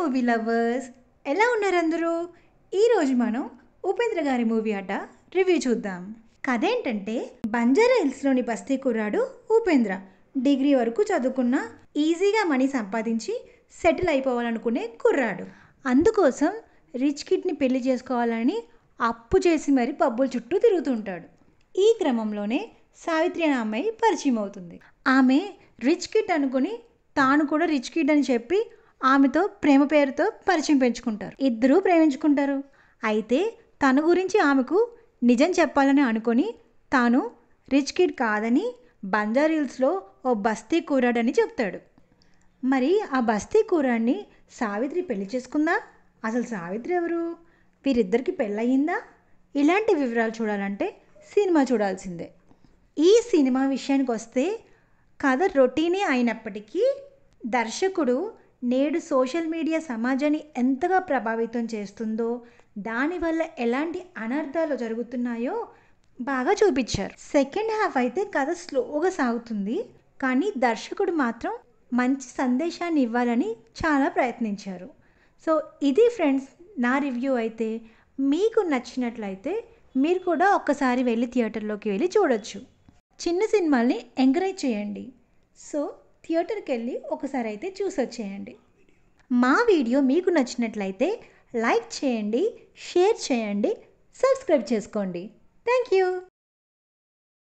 movie lovers ఎలా ఉన్నారు అందరూ ఈరోజు మనం ఉపేంద్ర గారి మూవీ అట రివ్యూ చూద్దాం కథ ఏంటంటే బంజారా హిల్స్లోని బస్తీ కుర్రాడు ఉపేంద్ర డిగ్రీ వరకు చదువుకున్న ఈజీగా మనీ సంపాదించి సెటిల్ అయిపోవాలనుకునే కుర్రాడు అందుకోసం రిచ్ కిడ్ని పెళ్లి చేసుకోవాలని అప్పు చేసి మరి పబ్బుల చుట్టూ తిరుగుతుంటాడు ఈ క్రమంలోనే సావిత్రి అనే అమ్మాయి పరిచయం అవుతుంది ఆమె రిచ్ కిడ్ అనుకుని తాను కూడా రిచ్ కిడ్ అని చెప్పి ఆమెతో ప్రేమ పేరుతో పరిచయం పెంచుకుంటారు ఇద్దరూ ప్రేమించుకుంటారు అయితే తన గురించి ఆమెకు నిజం చెప్పాలని అనుకొని తాను రిచ్ కిడ్ కాదని బంజారీల్స్లో ఓ బస్తీ కూరాడని చెప్తాడు మరి ఆ బస్తీ కూరాడిని సావిత్రి పెళ్లి చేసుకుందా అసలు సావిత్రి ఎవరు వీరిద్దరికి పెళ్ళయిందా ఇలాంటి వివరాలు చూడాలంటే సినిమా చూడాల్సిందే ఈ సినిమా విషయానికి వస్తే కథ రొటీనే అయినప్పటికీ దర్శకుడు నేడు సోషల్ మీడియా సమాజాన్ని ఎంతగా ప్రభావితం చేస్తుందో దానివల్ల ఎలాంటి అనర్థాలు జరుగుతున్నాయో బాగా చూపించారు సెకండ్ హాఫ్ అయితే కథ స్లోగా సాగుతుంది కానీ దర్శకుడు మాత్రం మంచి సందేశాన్ని ఇవ్వాలని చాలా ప్రయత్నించారు సో ఇది ఫ్రెండ్స్ నా రివ్యూ అయితే మీకు నచ్చినట్లయితే మీరు కూడా ఒక్కసారి వెళ్ళి థియేటర్లోకి వెళ్ళి చూడొచ్చు చిన్న సినిమాల్ని ఎంకరేజ్ చేయండి సో థియేటర్కి వెళ్ళి ఒకసారి అయితే చూసొచ్చేయండి మా వీడియో మీకు నచ్చినట్లయితే లైక్ చేయండి షేర్ చేయండి సబ్స్క్రైబ్ చేసుకోండి థ్యాంక్ యూ